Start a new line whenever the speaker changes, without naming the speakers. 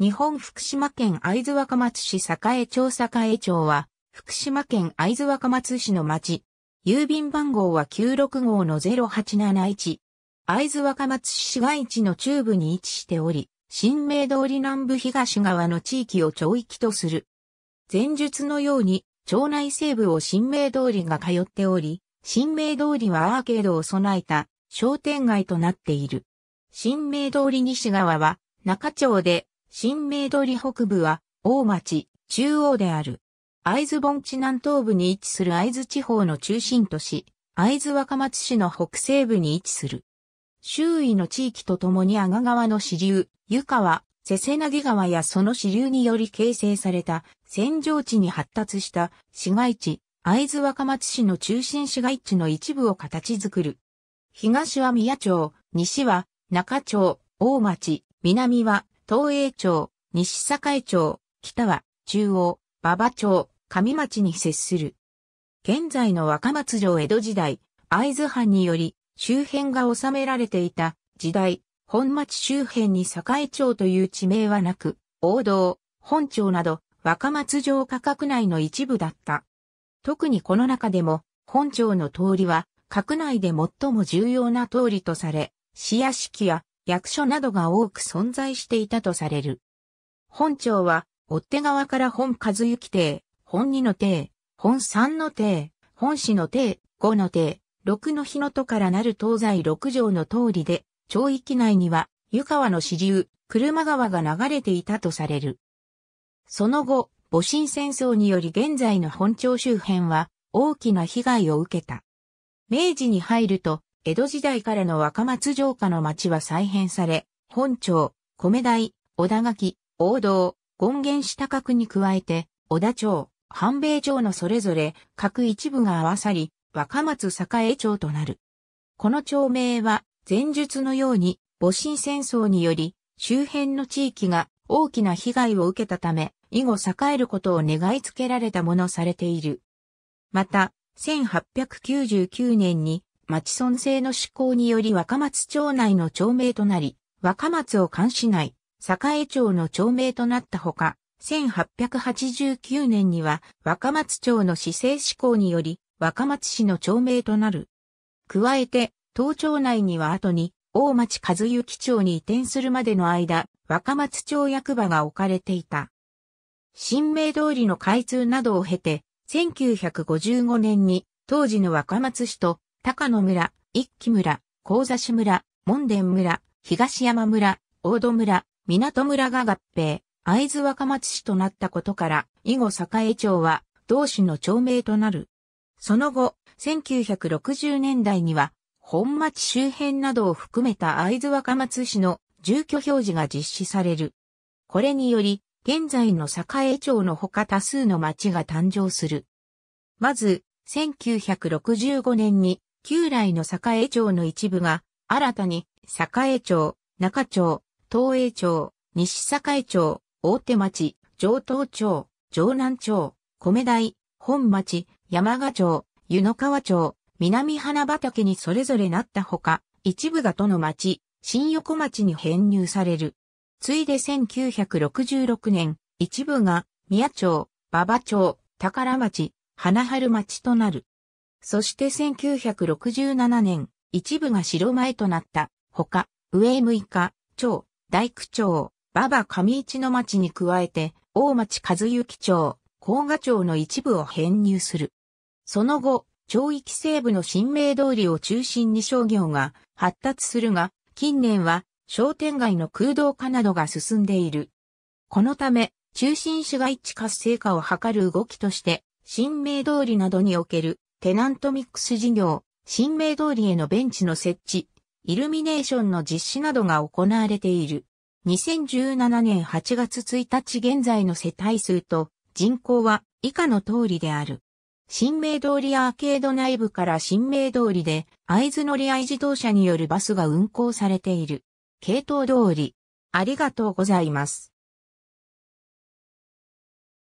日本福島県会津若松市栄町栄町は、福島県会津若松市の町。郵便番号は96号の0871。会津若松市市街地の中部に位置しており、新名通り南部東側の地域を町域とする。前述のように、町内西部を新名通りが通っており、新名通りはアーケードを備えた商店街となっている。新名通り西側は、中町で新明通北部は、大町、中央である。会津盆地南東部に位置する会津地方の中心都市、会津若松市の北西部に位置する。周囲の地域とともに阿賀川の支流、湯川、瀬瀬なぎ川やその支流により形成された扇状地に発達した市街地、会津若松市の中心市街地の一部を形作る。東は宮町、西は中町、大町、南は東栄町、西栄町、北は、中央、馬場町、上町に接する。現在の若松城江戸時代、会津藩により、周辺が収められていた時代、本町周辺に栄町という地名はなく、王道、本町など、若松城価格内の一部だった。特にこの中でも、本町の通りは、閣内で最も重要な通りとされ、市屋敷や役所などが多く存在していたとされる。本庁は、追手側から本和幸邸、本二の邸、本三の邸、本四の邸、五の邸、六の日の都からなる東西六条の通りで、町域内には、湯川の支流、車川が流れていたとされる。その後、戊辰戦争により現在の本庁周辺は大きな被害を受けた。明治に入ると江戸時代からの若松城下の町は再編され、本町、米台、小田垣、王道、権現下角に加えて、小田町、半米町のそれぞれ各一部が合わさり、若松栄町となる。この町名は、前述のように、戊辰戦争により、周辺の地域が大きな被害を受けたため、以後栄えることを願いつけられたものされている。また、1899年に町村制の施行により若松町内の町名となり、若松を監視内、栄町の町名となったほか、1889年には若松町の市政施行により若松市の町名となる。加えて、東町内には後に大町和幸町に移転するまでの間、若松町役場が置かれていた。新名通りの開通などを経て、1955年に当時の若松市と高野村、一木村、高座市村、門田村、東山村、大戸村、港村が合併、会津若松市となったことから、以後栄町は同市の町名となる。その後、1960年代には、本町周辺などを含めた会津若松市の住居表示が実施される。これにより、現在の栄町のほか多数の町が誕生する。まず、1965年に旧来の栄町の一部が、新たに、栄町、中町、東栄町、西栄町、大手町、上東町、城南町、米台、本町、山賀町、湯の川町、南花畑にそれぞれなったほか、一部が都の町、新横町に編入される。ついで1966年、一部が宮町、馬場町、宝町、花春町となる。そして1967年、一部が城前となった、ほか、上6日、町、大工町、馬場上市の町に加えて、大町和幸町、甲賀町の一部を編入する。その後、町域西部の新名通りを中心に商業が発達するが、近年は商店街の空洞化などが進んでいる。このため、中心市街地活性化を図る動きとして、新名通りなどにおけるテナントミックス事業、新名通りへのベンチの設置、イルミネーションの実施などが行われている。2017年8月1日現在の世帯数と人口は以下の通りである。新名通りアーケード内部から新名通りで、会津乗り合い自動車によるバスが運行されている。系統通り。ありがとうございます。